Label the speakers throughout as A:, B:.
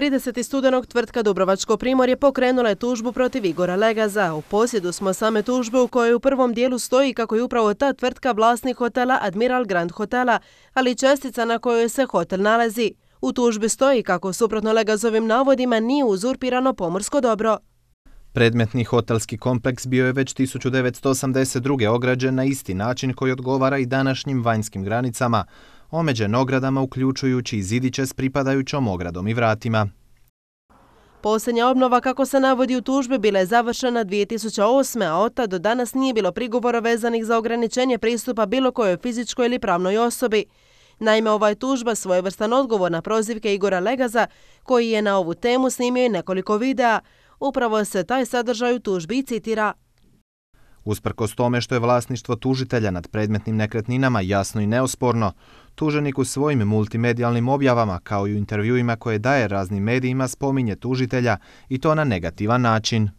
A: 30. studenog tvrtka Dubrovačko primorje pokrenula je tužbu protiv Igora Legaza. U posjedu smo same tužbe u kojoj u prvom dijelu stoji kako je upravo ta tvrtka vlasnik hotela Admiral Grand Hotela, ali čestica na kojoj se hotel nalazi. U tužbi stoji kako suprotno Legazovim navodima nije uzurpirano pomorsko dobro.
B: Predmetni hotelski kompleks bio je već 1982. ograđen na isti način koji odgovara i današnjim vanjskim granicama omeđen ogradama uključujući i zidiće s pripadajućom ogradom i vratima.
A: Posljednja obnova, kako se navodi u tužbi, bila je završena 2008. a od do danas nije bilo prigovora vezanih za ograničenje pristupa bilo kojoj fizičkoj ili pravnoj osobi. Naime, ova je tužba svojevrstan odgovor na prozivke Igora Legaza, koji je na ovu temu snimio i nekoliko videa. Upravo se taj sadržaj u tužbi citira
B: Usprkos tome što je vlasništvo tužitelja nad predmetnim nekretninama jasno i neosporno, tuženik u svojim multimedijalnim objavama kao i u intervjuima koje daje raznim medijima spominje tužitelja i to na negativan način.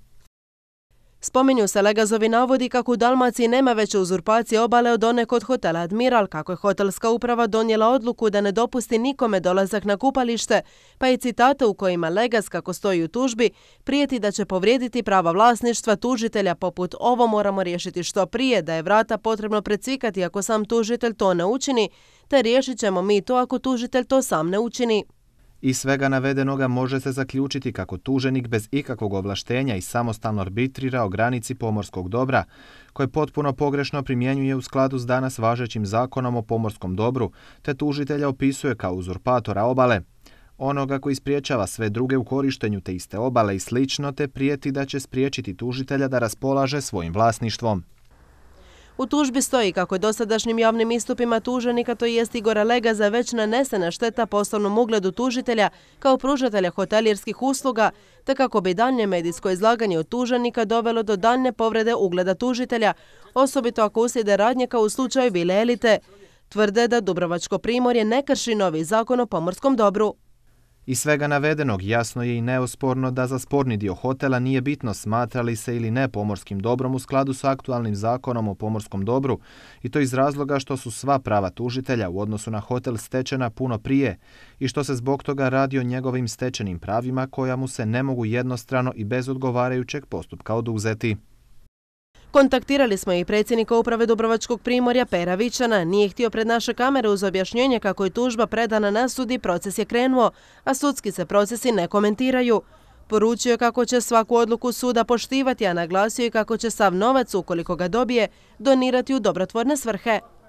A: Spominju se Legazovi navodi kako u Dalmaciji nema veće uzurpacije obale od one kod hotela Admiral, kako je hotelska uprava donijela odluku da ne dopusti nikome dolazak na kupalište, pa i citate u kojima Legaz, kako stoji u tužbi, prijeti da će povrijediti prava vlasništva tužitelja poput ovo moramo riješiti što prije, da je vrata potrebno precikati ako sam tužitelj to ne učini, te riješit ćemo mi to ako tužitelj to sam ne učini.
B: Iz svega navedenoga može se zaključiti kako tuženik bez ikakvog ovlaštenja i samostalno arbitrira o granici pomorskog dobra, koje potpuno pogrešno primjenjuje u skladu s danas važećim zakonom o pomorskom dobru, te tužitelja opisuje kao uzurpatora obale, onoga koji spriječava sve druge u korištenju te iste obale i slično, te prijeti da će spriječiti tužitelja da raspolaže svojim vlasništvom.
A: U tužbi stoji kako je dosadašnjim javnim istupima tuženika, to jest Igora Legaza, već nanesena šteta poslovnom ugledu tužitelja kao pružatelja hotelijerskih usluga, te kako bi daljnje medijsko izlaganje od tuženika dovelo do daljne povrede ugleda tužitelja, osobito ako uslijede radnje u slučaju bile elite. Tvrde da Dubrovačko primorje ne krši novi zakon o pomorskom dobru.
B: Iz svega navedenog jasno je i neosporno da za sporni dio hotela nije bitno smatrali se ili ne pomorskim dobrom u skladu sa aktualnim zakonom o pomorskom dobru i to iz razloga što su sva prava tužitelja u odnosu na hotel stečena puno prije i što se zbog toga radi o njegovim stečenim pravima koja mu se ne mogu jednostrano i bez odgovarajućeg postupka oduzeti.
A: Kontaktirali smo i predsjednika uprave Dubrovačkog primorja Pera Vičana. Nije htio pred naše kamere uz objašnjenje kako je tužba predana na sud i proces je krenuo, a sudski se procesi ne komentiraju. Poručio je kako će svaku odluku suda poštivati, a naglasio je kako će sav novac, ukoliko ga dobije, donirati u dobrotvorne svrhe.